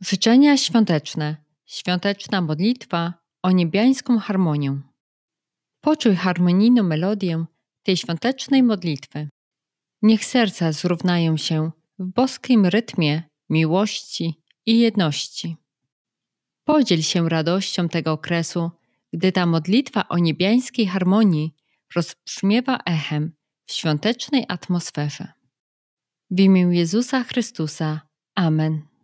Życzenia świąteczne, świąteczna modlitwa o niebiańską harmonię. Poczuj harmonijną melodię tej świątecznej modlitwy. Niech serca zrównają się w boskim rytmie miłości i jedności. Podziel się radością tego okresu, gdy ta modlitwa o niebiańskiej harmonii rozbrzmiewa echem w świątecznej atmosferze. W imię Jezusa Chrystusa. Amen.